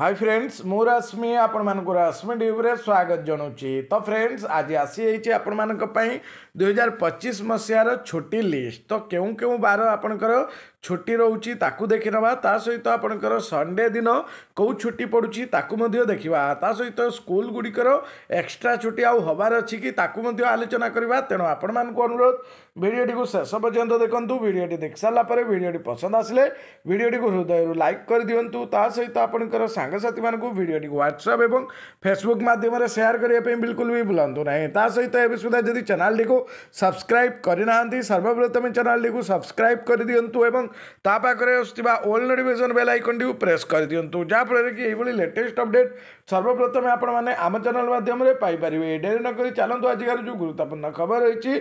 hi friends मुश्मि आपण मानक रश्मि ड्यूब्रे स्वागत जनाऊँ तो फ्रेंड्स आज आसी आपण मानी दुई हजार पचीस मसीहार छुट्टी लिस्ट तो क्यों क्यों बार आपणकर ଛୁଟି ରହୁଛି ତାକୁ ଦେଖିନେବା ତା ସହିତ ଆପଣଙ୍କର ସନ୍ଡେ ଦିନ କେଉଁ ଛୁଟି ପଡ଼ୁଛି ତାକୁ ମଧ୍ୟ ଦେଖିବା ତା ସହିତ ସ୍କୁଲ ଗୁଡ଼ିକର ଏକ୍ସଟ୍ରା ଛୁଟି ଆଉ ହେବାର ଅଛି କି ତାକୁ ମଧ୍ୟ ଆଲୋଚନା କରିବା ତେଣୁ ଆପଣମାନଙ୍କୁ ଅନୁରୋଧ ଭିଡ଼ିଓଟିକୁ ଶେଷ ପର୍ଯ୍ୟନ୍ତ ଦେଖନ୍ତୁ ଭିଡ଼ିଓଟି ଦେଖିସାରିଲା ପରେ ଭିଡ଼ିଓଟି ପସନ୍ଦ ଆସିଲେ ଭିଡ଼ିଓଟିକୁ ହୃଦୟରୁ ଲାଇକ୍ କରିଦିଅନ୍ତୁ ତା ସହିତ ଆପଣଙ୍କର ସାଙ୍ଗସାଥିମାନଙ୍କୁ ଭିଡ଼ିଓଟିକୁ ହ୍ୱାଟ୍ସଆପ୍ ଏବଂ ଫେସବୁକ୍ ମାଧ୍ୟମରେ ସେୟାର କରିବା ପାଇଁ ବିଲକୁଲ ବି ଭୁଲନ୍ତୁ ନାହିଁ ତା ସହିତ ଏବେ ସୁଦ୍ଧା ଯଦି ଚ୍ୟାନେଲ୍ଟିକୁ ସବସ୍କ୍ରାଇବ୍ କରିନାହାନ୍ତି ସର୍ବପ୍ରଥମେ ଚ୍ୟାନେଲ୍ଟିକୁ ସବସ୍କ୍ରାଇବ୍ କରିଦିଅନ୍ତୁ ଏବଂ ତା ପାଖରେ ଆସୁଥିବା ଓଲ୍ଡ ନୋଟିଫିକେସନ୍ ବେଲ୍ ଆଇକନ୍ଟିକୁ ପ୍ରେସ୍ କରିଦିଅନ୍ତୁ ଯାହାଫଳରେ କି ଏଇଭଳି ଲେଟେଷ୍ଟ ଅପଡ଼େଟ୍ ସର୍ବପ୍ରଥମେ ଆପଣମାନେ ଆମ ଚ୍ୟାନେଲ୍ ମାଧ୍ୟମରେ ପାଇପାରିବେ ଡେରି ନକରି ଚାଲନ୍ତୁ ଆଜିକାର ଯେଉଁ ଗୁରୁତ୍ୱପୂର୍ଣ୍ଣ ଖବର ରହିଛି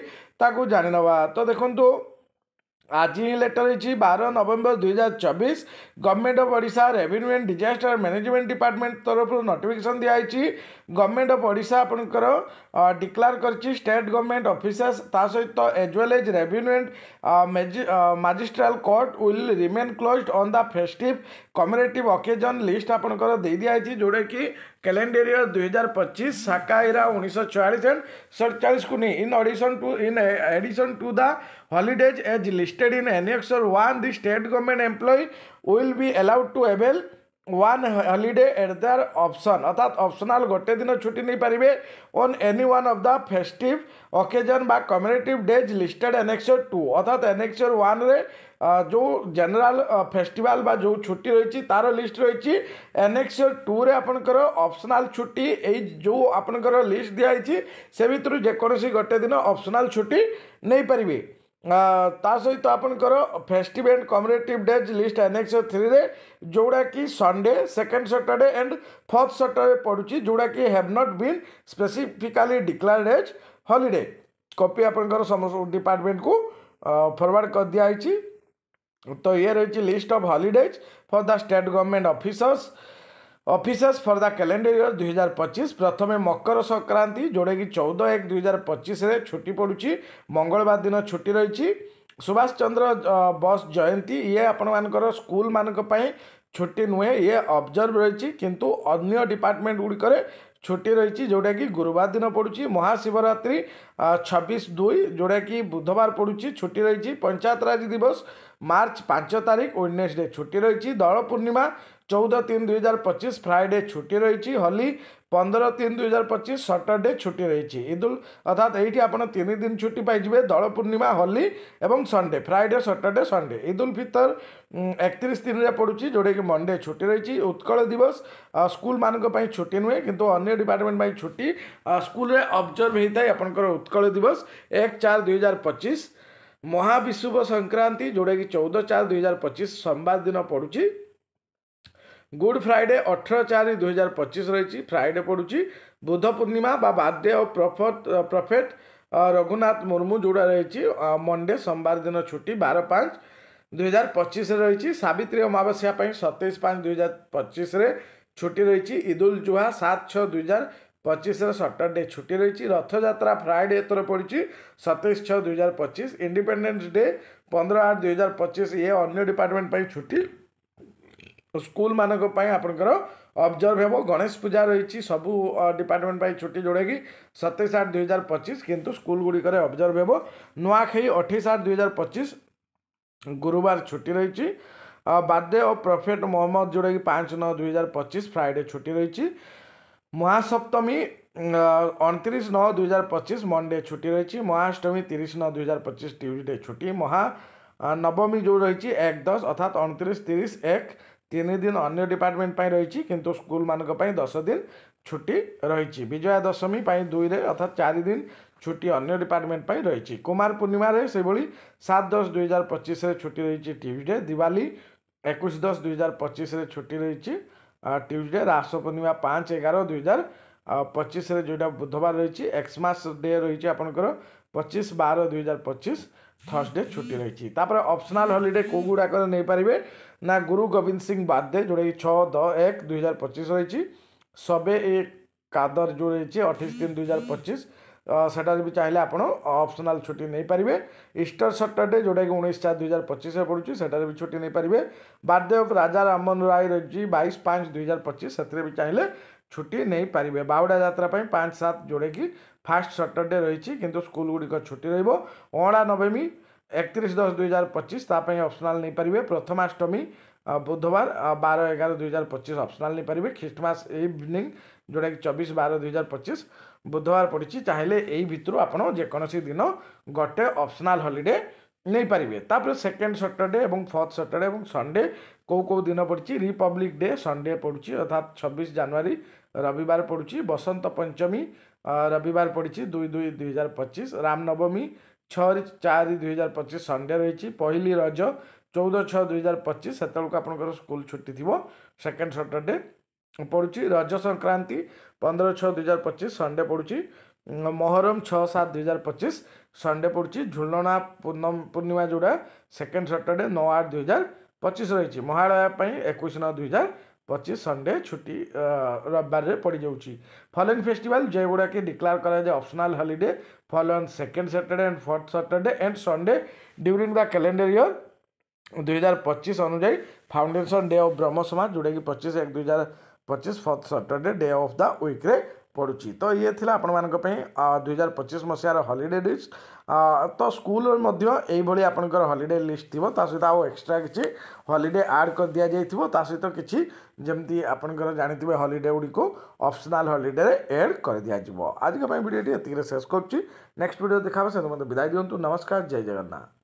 ତାକୁ ଜାଣିନେବା ତ ଦେଖନ୍ତୁ आज ही लेटर है बार नवंबर दुई हजार चौबीस government of Odisha revenue and disaster management department तरफ नोटिफिकेशन दिखाई गवर्नमेंट अफ़ ओडिशा आपणकर डिक्लार कर स्टेट गवर्नमेंट ऑफिसर्स ता सहित as well as revenue and magisterial court will remain close on the festive commemorative occasion list आपणकर दे दिखाई जोटा कि कैलेंडर ईयर दुई हजार पचीस शाखा इरा उन्नीस सौ एंड सड़चालीस को नहीं in addition to in addition to the holidays as list listed in Annexure 1, the state government employee will be allowed to avail one holiday at their option অর্থাৎ অপসনাল গোটে দিন ছুটি নিয়ে on any one of the festive occasion বা commemorative days listed annexure two অর্থাৎ annexure ওয়ানরে যে general festival বা যে ছুটি রয়েছে তার লিস্ট রয়েছে এনেক্সর টুরে আপনার অপসনাল ছুটি এই যে আপনার লিস্ট দিয়েছে সে ভিতর যেকোন গোটে দিন অপসনাল ছুটি নেইপারে ता सहित आप festive and days list annex three जोड़ा कि Sunday second Saturday and fourth Saturday पड़ू जोड़ा कि have not been specifically declared as holiday copy आपंकर डिपार्टमेंट को फॉरवर्ड कर दिया दिखाई तो ये रही list of holidays for the state government officers officers for the calendar year दुई हजार पच्चीस प्रथम मकर संक्रांति कि चौदह एक दुई हजार पचीस छुट्टी पड़ू मंगलवार दिन छुट्टी रही सुभाष चंद्र बोस जयंती ये मान स्कूल मान छुट्टी नुहे ये अब्जर्व रही किंतु डिपार्टमेंट गुड़िकर छुट्टी रही जोटा कि गुरुवार दिन पड़ू महाशिवरात्रि छब्बीस दुई जोटा कि बुधवार पड़ू छुट्टी रही पंचायत राज दिवस ମାର୍ଚ୍ଚ ପାଞ୍ଚ ତାରିଖ ୱେଡ଼ନେସ୍ ଡେ ଛୁଟି ରହିଛି ଦୋଳ ପୂର୍ଣ୍ଣିମା ଚଉଦ ତିନି ଦୁଇହଜାର ପଚିଶ ଫ୍ରାଇଡ଼େ ଛୁଟି ରହିଛି ହୋଲି ପନ୍ଦର ତିନି ଦୁଇହଜାର ପଚିଶ ସଟରଡ଼େ ଛୁଟି ରହିଛି ଇଦୁଲ ଅର୍ଥାତ୍ ଏଇଠି ଆପଣ ତିନି ଦିନ ଛୁଟି ପାଇଯିବେ ଦୋଳ ପୂର୍ଣ୍ଣିମା ହୋଲି ଏବଂ Sunday Friday Saturday Sunday Idul Fitr একত্রিশ তিনিরে পড়ুছি ଯେଉଁଟାକି ମଣ୍ଡେ ଛୁଟି ରହିଛି ଉତ୍କଳ ଦିବସ ସ୍କୁଲମାନଙ୍କ ପାଇଁ ଛୁଟି ନୁହେଁ କିନ୍ତୁ ଅନ୍ୟ ଡିପାର୍ଟମେଣ୍ଟ ପାଇଁ ଛୁଟି ସ୍କୁଲରେ ଅବଜର୍ଭ ହୋଇଥାଏ ଆପଣଙ୍କର ଉତ୍କଳ ଦିବସ ଏକ ଚାରି ଦୁଇହଜାର ପଚିଶ ମହାବିଷୁବ ସଂକ୍ରାନ୍ତି ଯେଉଁଟାକି ଚଉଦ ଚାରି ଦୁଇହଜାର ପଚିଶ ସୋମବାର ଦିନ ପଡ଼ୁଛି ଗୁଡ୍ ଫ୍ରାଇଡେ ଅଠର ଚାରି ଦୁଇହଜାର ପଚିଶ ରହିଛି ଫ୍ରାଇଡେ ପଡ଼ୁଛି ବୁଦ୍ଧ ପୂର୍ଣ୍ଣିମା ବା ବାର୍ଥଡେ ଓ ପ୍ରଫଟ ପ୍ରଫେଟ୍ ରଘୁନାଥ ମୁର୍ମୁ ଯେଉଁଟା ରହିଛି ମନ୍ଡ଼େ ସୋମବାର ଦିନ ଛୁଟି ବାର ପାଞ୍ଚ ଦୁଇହଜାର ପଚିଶରେ ରହିଛି ସାବିତ୍ରୀ ଅମାବାସ୍ୟା ପାଇଁ ସତେଇଶ ପାଞ୍ଚ ଦୁଇହଜାର ପଚିଶରେ ଛୁଟି ରହିଛି ଇଦୁଲ ଜୁହା ସାତ ଛଅ ଦୁଇହଜାର ପଚିଶରେ ସଟରଡେ ଛୁଟି ରହିଛି ରଥଯାତ୍ରା ଫ୍ରାଇଡ଼େ ଏଥର ପଡ଼ିଛି ସତେଇଶ ଛଅ ଦୁଇହଜାର ପଚିଶ ଇଣ୍ଡିପେଣ୍ଡେନ୍ସ ଡେ ପନ୍ଦର ଆଠ ଦୁଇହଜାର ପଚିଶ ଇଏ ଅନ୍ୟ ଡିପାର୍ଟମେଣ୍ଟ ପାଇଁ ଛୁଟି ସ୍କୁଲମାନଙ୍କ ପାଇଁ ଆପଣଙ୍କର ଅବଜର୍ଭ ହେବ ଗଣେଶ ପୂଜା ରହିଛି ସବୁ ଡିପାର୍ଟମେଣ୍ଟ ପାଇଁ ଛୁଟି ଯେଉଁଟାକି ସତେଇଶ ଆଠ ଦୁଇହଜାର ପଚିଶ କିନ୍ତୁ ସ୍କୁଲ ଗୁଡ଼ିକରେ ଅବଜର୍ଭ ହେବ ନୂଆଖାଇ ଅଠେଇଶ ଆଠ ଦୁଇହଜାର ପଚିଶ ଗୁରୁବାର ଛୁଟି ରହିଛି ବାର୍ଥଡେ ଓ ପ୍ରଫେଟ୍ ମହମ୍ମଦ ଯେଉଁଟାକି ପାଞ୍ଚ ନଅ ଦୁଇହଜାର ପଚିଶ ଫ୍ରାଇଡ଼େ ଛୁଟି ରହିଛି ମହାସପ୍ତମୀ ଅଣତିରିଶ ନଅ দুই হাজার পঁচিশ মন্ডে ଛୁଟି ରହିଛି মহাষ্টমী ତିରିଶ ନଅ দুই হাজার পঁচিশ টিউজডে ছুটি মহা নবমী ଯେଉଁ ରହିଛି ଏକ ଦଶ ଅର୍ଥାତ୍ ଅଣତିରିଶ ତିରିଶ ଏକ ତିନି ଦିନ ଅନ୍ୟ ଡିପାର୍ଟମେଣ୍ଟ ପାଇଁ ରହିଛି କିନ୍ତୁ ସ୍କୁଲମାନଙ୍କ ପାଇଁ ଦଶ ଦିନ ଛୁଟି ରହିଛି ବିଜୟା ଦଶମୀ ପାଇଁ ଦୁଇରେ ଅର୍ଥାତ୍ ଚାରି ଦିନ ଛୁଟି ଅନ୍ୟ ଡିପାର୍ଟମେଣ୍ଟ ପାଇଁ ରହିଛି କୁମାର ପୂର୍ଣ୍ଣିମାରେ ସେଭଳି ସାତ ଦଶ ଦୁଇ ହଜାର ପଚିଶରେ ଛୁଟି ରହିଛି ଟ୍ୟୁଜଡ଼େ ଦିୱାଲୀ ଏକୋଇଶ ଦଶ ଦୁଇ ହଜାର ପଚିଶରେ ଛୁଟି ରହିଛି ଟ୍ୟୁଜଡ଼େ ରାସ ପୂର୍ଣ୍ଣିମା ପାଞ୍ଚ ଏଗାର ଦୁଇହଜାର ପଚିଶରେ ଯେଉଁଟା ବୁଧବାର ରହିଛି ଏକ୍ସମାସ୍ ଡେ ରହିଛି ଆପଣଙ୍କର ପଚିଶ ବାର ଦୁଇହଜାର ପଚିଶ ଥର୍ସଡ଼େ ଛୁଟି ରହିଛି ତାପରେ ଅପ୍ସନାଲ୍ ହଲିଡ଼େ କେଉଁ ଗୁଡ଼ାକରେ ନେଇପାରିବେ ନା ଗୁରୁ ଗୋବିନ୍ଦ ସିଂ ବାଦ୍ଦେ ଯେଉଁଟାକି ଛଅ ଦ ଏକ ଦୁଇହଜାର ପଚିଶ ରହିଛି ସବେ ଏ କାଦର ଯେଉଁ ରହିଛି ଅଠେଇଶ ତିନି ଦୁଇହଜାର ପଚିଶ सेटार भी चाहिए आप अपसनाल छुट्टी नहीं पारे इस्टर सटरडे जोटा कि उन्नीस चार दुई हजार पचीस पड़ू से भी छुट्टी नहीं पारे बार्थडे राजा रामन राय रही बैस पाँच दुई हजार पचीस से चाहिए छुट्टी नहीं पारे बावड़ा जरा पाँच सात जोड़े कि फास्ट सटरडे रही कि स्कूल गुड़िक छुट्टी रोड़ा नवमी एकतीस दस दुई हजार पचिश अपसनाल नहीं पारे प्रथमाष्टमी बुधवार बार एगार दुई हजार पचिश अपसनाल नहीं पारे ख्रीटमास इवनिंग जोटा कि चबीस बार दुई हजार पचिश बुधवार पड़ी चाहिए यही भितर आपड़ दिन गोटे अपसनाल हलीडे नहीं पारे तापर सेकेंड सटरडे और फोर्थ सटरडे और संडे कौ कौ दिन पड़ी रिपब्लिक डे संडे पड़ी अर्थात छब्बीस जानुरी रविवार पड़ी बसंत पंचमी রবিবার পড়েছি দুই দুই দুই হাজার পঁচিশ রামনবমী ছয় চারি দুই হাজার পঁচিশ সন্ডে রয়েছে পহিলি রজ চৌদ ছ দুই হাজার পঁচিশ সেতবেলক আপনার স্কুল ছুটি থাকবে সেকেন্ড সটরডে পড়ুছি রজ সংক্রান্তি পনেরো ছ দুই হাজার পঁচিশ সন্ডে পড়ুছি মহরম ছ সাত দুই হাজার পঁচিশ সন্ডে পড়ুছি ঝুলনা পূর্ণিমা যেটা সেকেন্ড সটরডে ন আট দুই হাজার পঁচিশ রয়েছে মহালয়া একুশ ন দুই হাজার पचीस संडे छुट्टी रविवार पड़ जाऊँगी फलन फेस्टिवल जेगुड़ा की डिक्लेयर कराए ऑप्शनल हॉलीडे फलन second Saturday and fourth Saturday and Sunday during the calendar year दुई हजार पच्चीस अनुजाई फाउंडेसन डे अफ ब्रह्म समाज जोटा कि पचीस एक दुई हजार पच्चीस fourth Saturday day of the विक्रे ପଡ଼ୁଛି ତ ଇଏ ଥିଲା ଆପଣମାନଙ୍କ ପାଇଁ ଦୁଇହଜାର ପଚିଶ ମସିହାର ହଲିଡ଼େ ଲିଷ୍ଟ ତ ସ୍କୁଲରେ ମଧ୍ୟ ଏଇଭଳି ଆପଣଙ୍କର ହଲିଡ଼େ ଲିଷ୍ଟ ଥିବ ତା ସହିତ ଆଉ ଏକ୍ସଟ୍ରା କିଛି ହଲିଡ଼େ ଆଡ଼୍ କରିଦିଆଯାଇଥିବ ତା ସହିତ କିଛି ଯେମିତି ଆପଣଙ୍କର ଜାଣିଥିବେ ହଲିଡ଼େ ଗୁଡ଼ିକୁ ଅପସନାଲ୍ ହଲିଡ଼େରେ ଏଡ଼୍ କରିଦିଆଯିବ ଆଜିକା ପାଇଁ ଭିଡ଼ିଓଟି ଏତିକିରେ ଶେଷ କରୁଛି ନେକ୍ସଟ ଭିଡ଼ିଓ ଦେଖାହେବ ସେମିତି ମୋତେ ବିଦାୟ ଦିଅନ୍ତୁ ନମସ୍କାର ଜୟ ଜଗନ୍ନାଥ